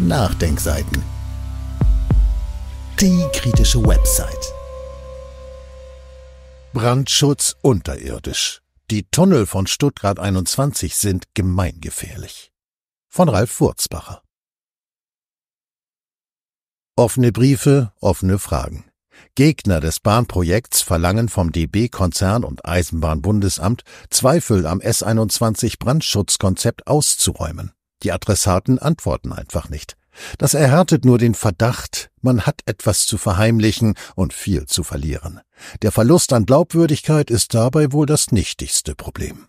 Nachdenkseiten. Die kritische Website. Brandschutz unterirdisch. Die Tunnel von Stuttgart 21 sind gemeingefährlich. Von Ralf Wurzbacher. Offene Briefe, offene Fragen. Gegner des Bahnprojekts verlangen vom DB-Konzern und Eisenbahnbundesamt, Zweifel am S21-Brandschutzkonzept auszuräumen. Die Adressaten antworten einfach nicht. Das erhärtet nur den Verdacht, man hat etwas zu verheimlichen und viel zu verlieren. Der Verlust an Glaubwürdigkeit ist dabei wohl das nichtigste Problem.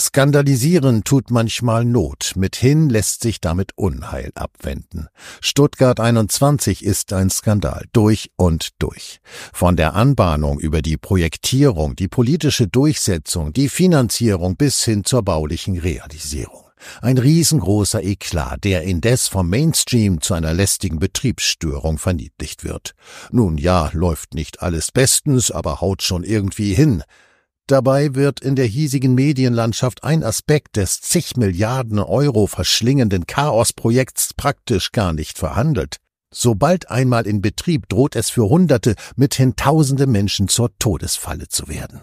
Skandalisieren tut manchmal Not, mithin lässt sich damit Unheil abwenden. Stuttgart 21 ist ein Skandal, durch und durch. Von der Anbahnung über die Projektierung, die politische Durchsetzung, die Finanzierung bis hin zur baulichen Realisierung. Ein riesengroßer Eklat, der indes vom Mainstream zu einer lästigen Betriebsstörung verniedlicht wird. Nun ja, läuft nicht alles bestens, aber haut schon irgendwie hin. Dabei wird in der hiesigen Medienlandschaft ein Aspekt des zig Milliarden Euro verschlingenden Chaosprojekts praktisch gar nicht verhandelt. Sobald einmal in Betrieb droht es für Hunderte, mithin Tausende Menschen zur Todesfalle zu werden.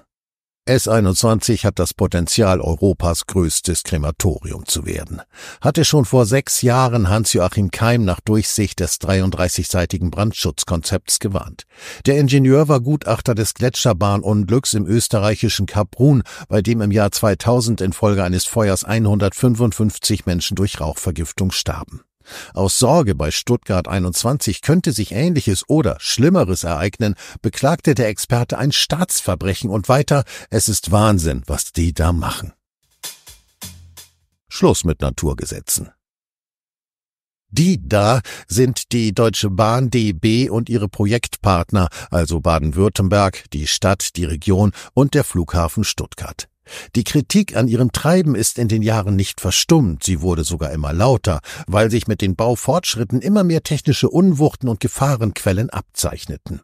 S21 hat das Potenzial, Europas größtes Krematorium zu werden. Hatte schon vor sechs Jahren Hans-Joachim Keim nach Durchsicht des 33-seitigen Brandschutzkonzepts gewarnt. Der Ingenieur war Gutachter des Gletscherbahnunglücks im österreichischen Kaprun, bei dem im Jahr 2000 infolge eines Feuers 155 Menschen durch Rauchvergiftung starben. Aus Sorge, bei Stuttgart 21 könnte sich Ähnliches oder Schlimmeres ereignen, beklagte der Experte ein Staatsverbrechen und weiter, es ist Wahnsinn, was die da machen. Schluss mit Naturgesetzen. Die da sind die Deutsche Bahn DB und ihre Projektpartner, also Baden-Württemberg, die Stadt, die Region und der Flughafen Stuttgart. Die Kritik an ihrem Treiben ist in den Jahren nicht verstummt, sie wurde sogar immer lauter, weil sich mit den Baufortschritten immer mehr technische Unwuchten und Gefahrenquellen abzeichneten.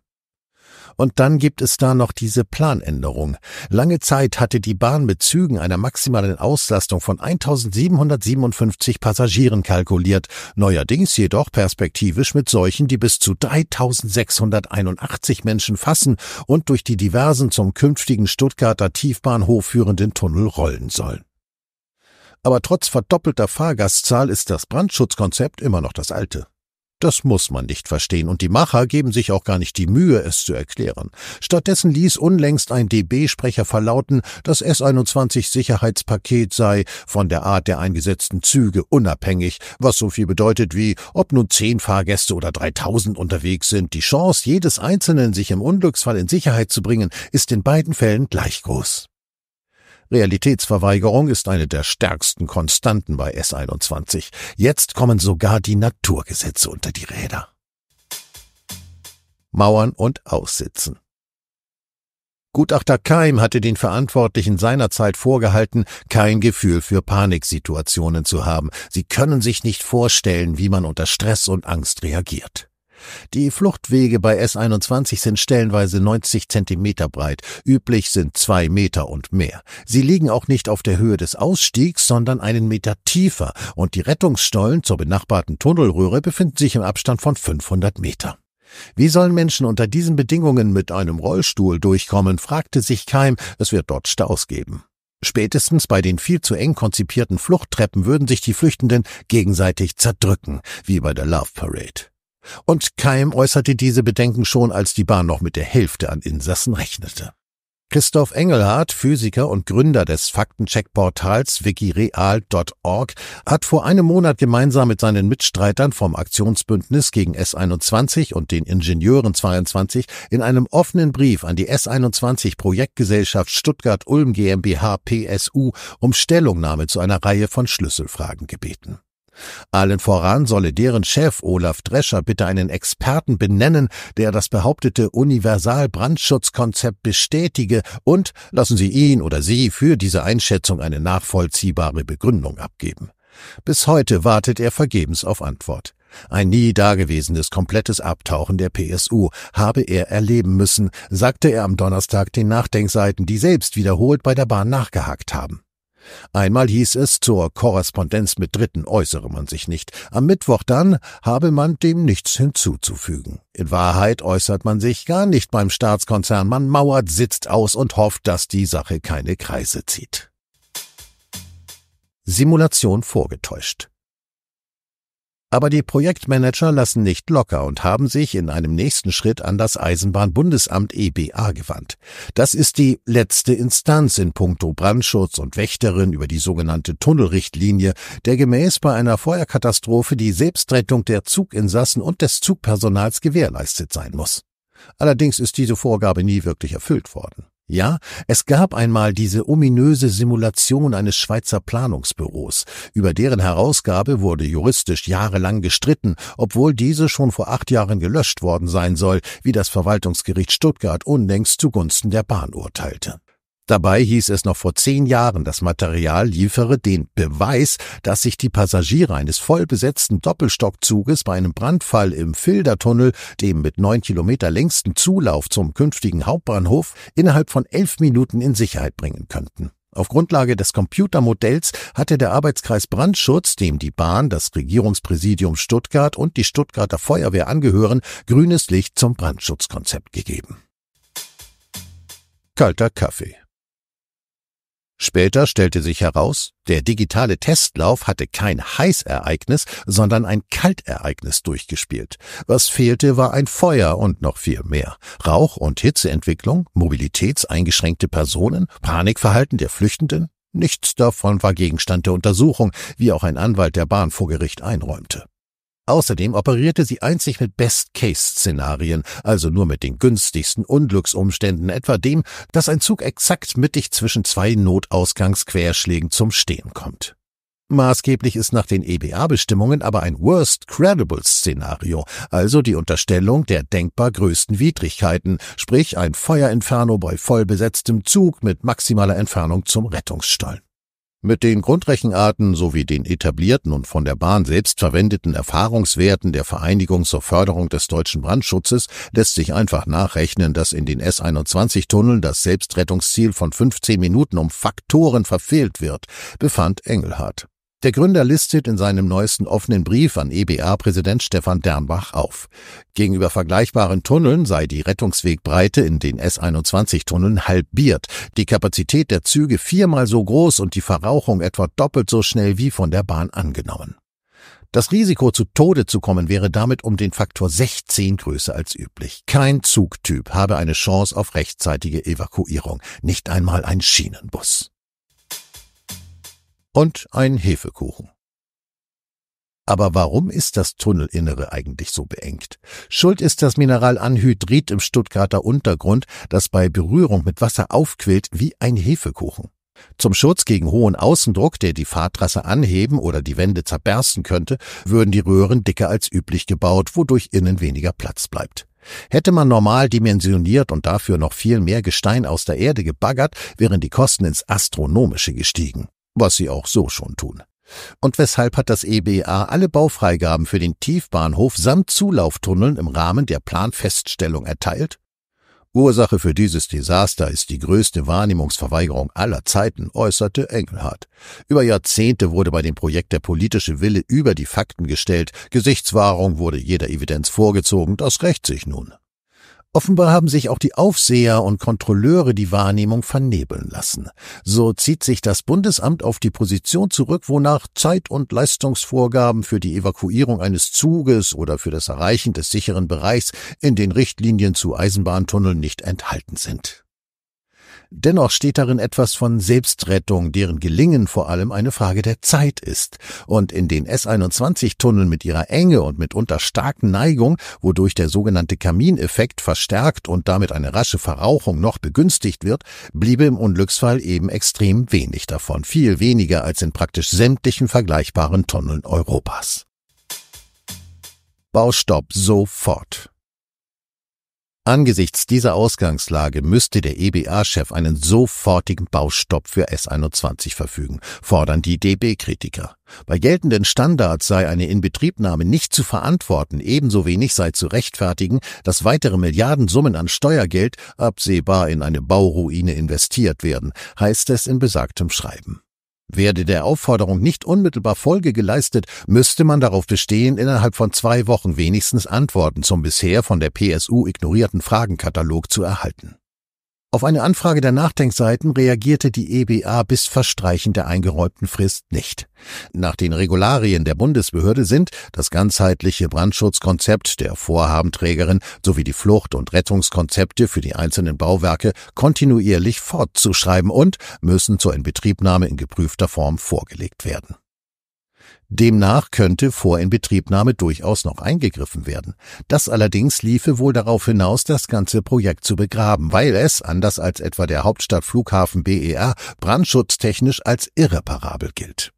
Und dann gibt es da noch diese Planänderung. Lange Zeit hatte die Bahn mit Zügen einer maximalen Auslastung von 1757 Passagieren kalkuliert, neuerdings jedoch perspektivisch mit solchen, die bis zu 3681 Menschen fassen und durch die diversen zum künftigen Stuttgarter Tiefbahnhof führenden Tunnel rollen sollen. Aber trotz verdoppelter Fahrgastzahl ist das Brandschutzkonzept immer noch das alte. Das muss man nicht verstehen und die Macher geben sich auch gar nicht die Mühe, es zu erklären. Stattdessen ließ unlängst ein DB-Sprecher verlauten, das S21-Sicherheitspaket sei von der Art der eingesetzten Züge unabhängig, was so viel bedeutet wie, ob nun zehn Fahrgäste oder 3000 unterwegs sind, die Chance jedes Einzelnen, sich im Unglücksfall in Sicherheit zu bringen, ist in beiden Fällen gleich groß. Realitätsverweigerung ist eine der stärksten Konstanten bei S21. Jetzt kommen sogar die Naturgesetze unter die Räder. Mauern und Aussitzen. Gutachter Keim hatte den Verantwortlichen seinerzeit vorgehalten, kein Gefühl für Paniksituationen zu haben. Sie können sich nicht vorstellen, wie man unter Stress und Angst reagiert. Die Fluchtwege bei S21 sind stellenweise 90 Zentimeter breit, üblich sind zwei Meter und mehr. Sie liegen auch nicht auf der Höhe des Ausstiegs, sondern einen Meter tiefer und die Rettungsstollen zur benachbarten Tunnelröhre befinden sich im Abstand von 500 Meter. Wie sollen Menschen unter diesen Bedingungen mit einem Rollstuhl durchkommen, fragte sich Keim, es wird dort Staus geben. Spätestens bei den viel zu eng konzipierten Fluchttreppen würden sich die Flüchtenden gegenseitig zerdrücken, wie bei der Love Parade. Und Keim äußerte diese Bedenken schon, als die Bahn noch mit der Hälfte an Insassen rechnete. Christoph Engelhardt, Physiker und Gründer des Faktencheckportals wikireal.org, hat vor einem Monat gemeinsam mit seinen Mitstreitern vom Aktionsbündnis gegen S21 und den Ingenieuren 22 in einem offenen Brief an die S21 Projektgesellschaft Stuttgart-Ulm GmbH PSU um Stellungnahme zu einer Reihe von Schlüsselfragen gebeten. Allen voran solle deren Chef Olaf Drescher bitte einen Experten benennen, der das behauptete Universalbrandschutzkonzept bestätige und lassen Sie ihn oder sie für diese Einschätzung eine nachvollziehbare Begründung abgeben. Bis heute wartet er vergebens auf Antwort. Ein nie dagewesenes komplettes Abtauchen der PSU habe er erleben müssen, sagte er am Donnerstag den Nachdenkseiten, die selbst wiederholt bei der Bahn nachgehakt haben. Einmal hieß es, zur Korrespondenz mit Dritten äußere man sich nicht. Am Mittwoch dann habe man dem nichts hinzuzufügen. In Wahrheit äußert man sich gar nicht beim Staatskonzern. Man mauert, sitzt aus und hofft, dass die Sache keine Kreise zieht. Simulation vorgetäuscht. Aber die Projektmanager lassen nicht locker und haben sich in einem nächsten Schritt an das Eisenbahnbundesamt EBA gewandt. Das ist die letzte Instanz in puncto Brandschutz und Wächterin über die sogenannte Tunnelrichtlinie, der gemäß bei einer Feuerkatastrophe die Selbstrettung der Zuginsassen und des Zugpersonals gewährleistet sein muss. Allerdings ist diese Vorgabe nie wirklich erfüllt worden. Ja, es gab einmal diese ominöse Simulation eines Schweizer Planungsbüros, über deren Herausgabe wurde juristisch jahrelang gestritten, obwohl diese schon vor acht Jahren gelöscht worden sein soll, wie das Verwaltungsgericht Stuttgart unlängst zugunsten der Bahn urteilte. Dabei hieß es noch vor zehn Jahren, das Material liefere den Beweis, dass sich die Passagiere eines vollbesetzten Doppelstockzuges bei einem Brandfall im Fildertunnel, dem mit neun Kilometer längsten Zulauf zum künftigen Hauptbahnhof, innerhalb von elf Minuten in Sicherheit bringen könnten. Auf Grundlage des Computermodells hatte der Arbeitskreis Brandschutz, dem die Bahn, das Regierungspräsidium Stuttgart und die Stuttgarter Feuerwehr angehören, grünes Licht zum Brandschutzkonzept gegeben. Kalter Kaffee. Später stellte sich heraus, der digitale Testlauf hatte kein Heißereignis, sondern ein Kaltereignis durchgespielt. Was fehlte, war ein Feuer und noch viel mehr. Rauch- und Hitzeentwicklung, mobilitätseingeschränkte Personen, Panikverhalten der Flüchtenden, nichts davon war Gegenstand der Untersuchung, wie auch ein Anwalt der Bahn vor Gericht einräumte. Außerdem operierte sie einzig mit Best-Case-Szenarien, also nur mit den günstigsten Unglücksumständen, etwa dem, dass ein Zug exakt mittig zwischen zwei Notausgangsquerschlägen zum Stehen kommt. Maßgeblich ist nach den EBA-Bestimmungen aber ein Worst Credible Szenario, also die Unterstellung der denkbar größten Widrigkeiten, sprich ein Feuerinferno bei vollbesetztem Zug mit maximaler Entfernung zum Rettungsstollen. Mit den Grundrechenarten sowie den etablierten und von der Bahn selbst verwendeten Erfahrungswerten der Vereinigung zur Förderung des deutschen Brandschutzes lässt sich einfach nachrechnen, dass in den S21-Tunneln das Selbstrettungsziel von 15 Minuten um Faktoren verfehlt wird, befand Engelhardt. Der Gründer listet in seinem neuesten offenen Brief an EBA-Präsident Stefan Dernbach auf. Gegenüber vergleichbaren Tunneln sei die Rettungswegbreite in den S21-Tunneln halbiert, die Kapazität der Züge viermal so groß und die Verrauchung etwa doppelt so schnell wie von der Bahn angenommen. Das Risiko, zu Tode zu kommen, wäre damit um den Faktor 16 größer als üblich. Kein Zugtyp habe eine Chance auf rechtzeitige Evakuierung, nicht einmal ein Schienenbus und ein Hefekuchen. Aber warum ist das Tunnelinnere eigentlich so beengt? Schuld ist das Mineral Anhydrid im Stuttgarter Untergrund, das bei Berührung mit Wasser aufquillt wie ein Hefekuchen. Zum Schutz gegen hohen Außendruck, der die Fahrtrasse anheben oder die Wände zerbersten könnte, würden die Röhren dicker als üblich gebaut, wodurch innen weniger Platz bleibt. Hätte man normal dimensioniert und dafür noch viel mehr Gestein aus der Erde gebaggert, wären die Kosten ins Astronomische gestiegen was sie auch so schon tun. Und weshalb hat das EBA alle Baufreigaben für den Tiefbahnhof samt Zulauftunneln im Rahmen der Planfeststellung erteilt? Ursache für dieses Desaster ist die größte Wahrnehmungsverweigerung aller Zeiten, äußerte Engelhardt. Über Jahrzehnte wurde bei dem Projekt der politische Wille über die Fakten gestellt, Gesichtswahrung wurde jeder Evidenz vorgezogen, das rächt sich nun. Offenbar haben sich auch die Aufseher und Kontrolleure die Wahrnehmung vernebeln lassen. So zieht sich das Bundesamt auf die Position zurück, wonach Zeit- und Leistungsvorgaben für die Evakuierung eines Zuges oder für das Erreichen des sicheren Bereichs in den Richtlinien zu Eisenbahntunneln nicht enthalten sind. Dennoch steht darin etwas von Selbstrettung, deren Gelingen vor allem eine Frage der Zeit ist. Und in den S21-Tunneln mit ihrer Enge und mitunter starken Neigung, wodurch der sogenannte Kamineffekt verstärkt und damit eine rasche Verrauchung noch begünstigt wird, bliebe im Unglücksfall eben extrem wenig davon, viel weniger als in praktisch sämtlichen vergleichbaren Tunneln Europas. Baustopp sofort. Angesichts dieser Ausgangslage müsste der EBA-Chef einen sofortigen Baustopp für S21 verfügen, fordern die DB-Kritiker. Bei geltenden Standards sei eine Inbetriebnahme nicht zu verantworten, ebenso wenig sei zu rechtfertigen, dass weitere Milliardensummen an Steuergeld absehbar in eine Bauruine investiert werden, heißt es in besagtem Schreiben. Werde der Aufforderung nicht unmittelbar Folge geleistet, müsste man darauf bestehen, innerhalb von zwei Wochen wenigstens Antworten zum bisher von der PSU ignorierten Fragenkatalog zu erhalten. Auf eine Anfrage der Nachdenkseiten reagierte die EBA bis Verstreichen der eingeräumten Frist nicht. Nach den Regularien der Bundesbehörde sind das ganzheitliche Brandschutzkonzept der Vorhabenträgerin sowie die Flucht- und Rettungskonzepte für die einzelnen Bauwerke kontinuierlich fortzuschreiben und müssen zur Inbetriebnahme in geprüfter Form vorgelegt werden. Demnach könnte vor Inbetriebnahme durchaus noch eingegriffen werden. Das allerdings liefe wohl darauf hinaus, das ganze Projekt zu begraben, weil es, anders als etwa der Hauptstadtflughafen BER, brandschutztechnisch als irreparabel gilt.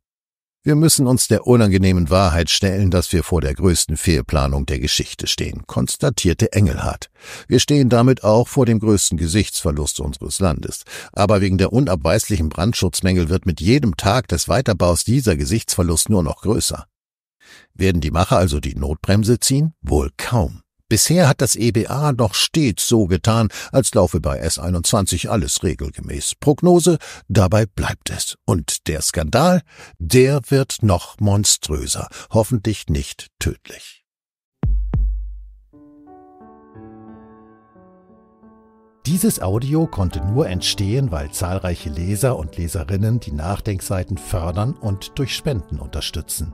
Wir müssen uns der unangenehmen Wahrheit stellen, dass wir vor der größten Fehlplanung der Geschichte stehen, konstatierte Engelhardt. Wir stehen damit auch vor dem größten Gesichtsverlust unseres Landes. Aber wegen der unabweislichen Brandschutzmängel wird mit jedem Tag des Weiterbaus dieser Gesichtsverlust nur noch größer. Werden die Macher also die Notbremse ziehen? Wohl kaum. Bisher hat das EBA noch stets so getan, als laufe bei S21 alles regelgemäß. Prognose, dabei bleibt es. Und der Skandal, der wird noch monströser, hoffentlich nicht tödlich. Dieses Audio konnte nur entstehen, weil zahlreiche Leser und Leserinnen die Nachdenkseiten fördern und durch Spenden unterstützen.